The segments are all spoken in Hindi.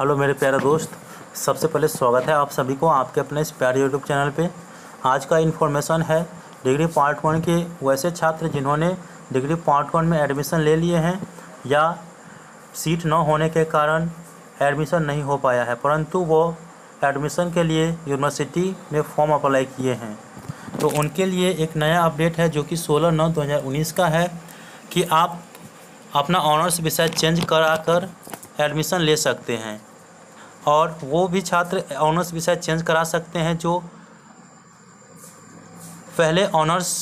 हेलो मेरे प्यारे दोस्त सबसे पहले स्वागत है आप सभी को आपके अपने इस प्यारे यूट्यूब चैनल पे आज का इन्फॉर्मेशन है डिग्री पार्ट वन के वैसे छात्र जिन्होंने डिग्री पार्ट वन में एडमिशन ले लिए हैं या सीट न होने के कारण एडमिशन नहीं हो पाया है परंतु वो एडमिशन के लिए यूनिवर्सिटी में फॉर्म अप्लाई किए हैं तो उनके लिए एक नया अपडेट है जो कि सोलह नौ दो का है कि आप अपना ऑनर्स विषय चेंज करा कर एडमिशन ले सकते हैं और वो भी छात्र ऑनर्स विषय चेंज करा सकते हैं जो पहले ऑनर्स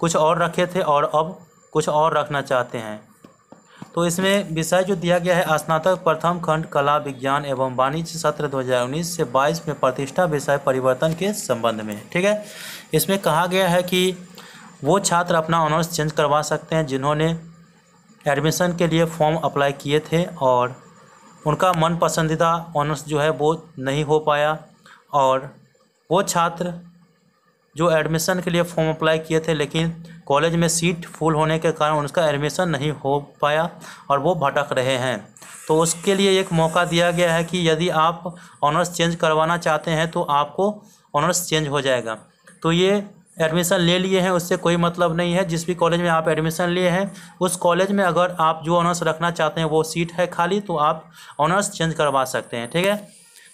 कुछ और रखे थे और अब कुछ और रखना चाहते हैं तो इसमें विषय जो दिया गया है स्नातक प्रथम खंड कला विज्ञान एवं वाणिज्य सत्र 2019 से 22 में प्रतिष्ठा विषय परिवर्तन के संबंध में ठीक है इसमें कहा गया है कि वो छात्र अपना ऑनर्स चेंज करवा सकते हैं जिन्होंने एडमिशन के लिए फॉर्म अप्लाई किए थे और उनका मन पसंदीदा ऑनर्स जो है वो नहीं हो पाया और वो छात्र जो एडमिशन के लिए फॉर्म अप्लाई किए थे लेकिन कॉलेज में सीट फुल होने के कारण उनका एडमिशन नहीं हो पाया और वो भटक रहे हैं तो उसके लिए एक मौका दिया गया है कि यदि आप ऑनर्स चेंज करवाना चाहते हैं तो आपको ऑनर्स चेंज हो जाएगा तो ये एडमिशन ले लिए हैं उससे कोई मतलब नहीं है जिस भी कॉलेज में आप एडमिशन लिए हैं उस कॉलेज में अगर आप जो ऑनर्स रखना चाहते हैं वो सीट है खाली तो आप ऑनर्स चेंज करवा सकते हैं ठीक है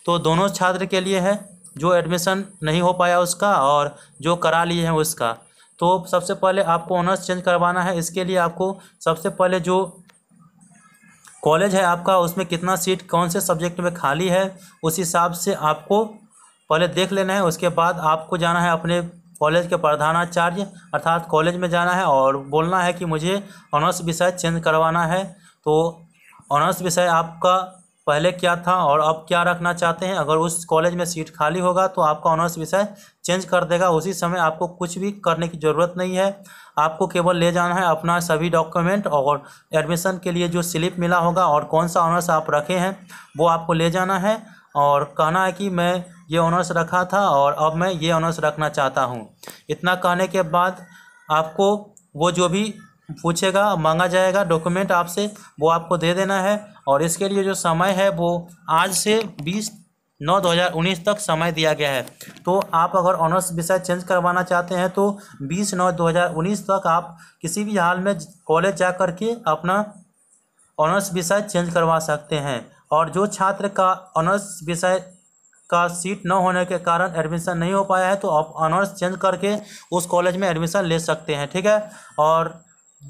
तो दोनों छात्र के लिए है जो एडमिशन नहीं हो पाया उसका और जो करा लिए हैं उसका तो सबसे पहले आपको ऑनर्स चेंज करवाना है इसके लिए आपको सबसे पहले जो कॉलेज है आपका उसमें कितना सीट कौन से सब्जेक्ट में खाली है उस हिसाब से आपको पहले देख लेना है उसके बाद आपको जाना है अपने कॉलेज के प्रधानाचार्य अर्थात कॉलेज में जाना है और बोलना है कि मुझे ऑनर्स विषय चेंज करवाना है तो ऑनर्स विषय आपका पहले क्या था और अब क्या रखना चाहते हैं अगर उस कॉलेज में सीट खाली होगा तो आपका ऑनर्स विषय चेंज कर देगा उसी समय आपको कुछ भी करने की ज़रूरत नहीं है आपको केवल ले जाना है अपना सभी डॉक्यूमेंट और एडमिशन के लिए जो स्लिप मिला होगा और कौन सा ऑनर्स आप रखे हैं वो आपको ले जाना है और कहना है कि मैं ये ऑनर्स रखा था और अब मैं ये ऑनर्स रखना चाहता हूँ इतना कहने के बाद आपको वो जो भी पूछेगा मांगा जाएगा डॉक्यूमेंट आपसे वो आपको दे देना है और इसके लिए जो समय है वो आज से बीस नौ दो हज़ार उन्नीस तक समय दिया गया है तो आप अगर ऑनर्स विषय चेंज करवाना चाहते हैं तो बीस नौ दो हज़ार उन्नीस तक आप किसी भी हाल में कॉलेज जा कर के अपना ऑनर्स विषय चेंज करवा सकते हैं और जो छात्र का ऑनर्स विषय का सीट न होने के कारण एडमिशन नहीं हो पाया है तो आप ऑनर्स चेंज करके उस कॉलेज में एडमिशन ले सकते हैं ठीक है और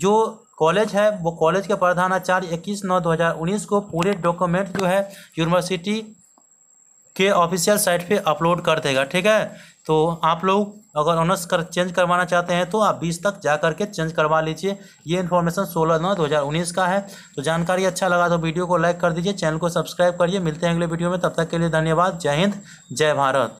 जो कॉलेज है वो कॉलेज के प्रधानाचार्य इक्कीस नौ उन्नीस को पूरे डॉक्यूमेंट जो है यूनिवर्सिटी के ऑफिशियल साइट पे अपलोड कर देगा ठीक है तो आप लोग अगर ऑनर्स कर चेंज करवाना चाहते हैं तो आप बीस तक जा करके चेंज करवा लीजिए ये इन्फॉर्मेशन सोलह नौ दो का है तो जानकारी अच्छा लगा तो वीडियो को लाइक कर दीजिए चैनल को सब्सक्राइब करिए मिलते हैं अगले वीडियो में तब तक के लिए धन्यवाद जय हिंद जय भारत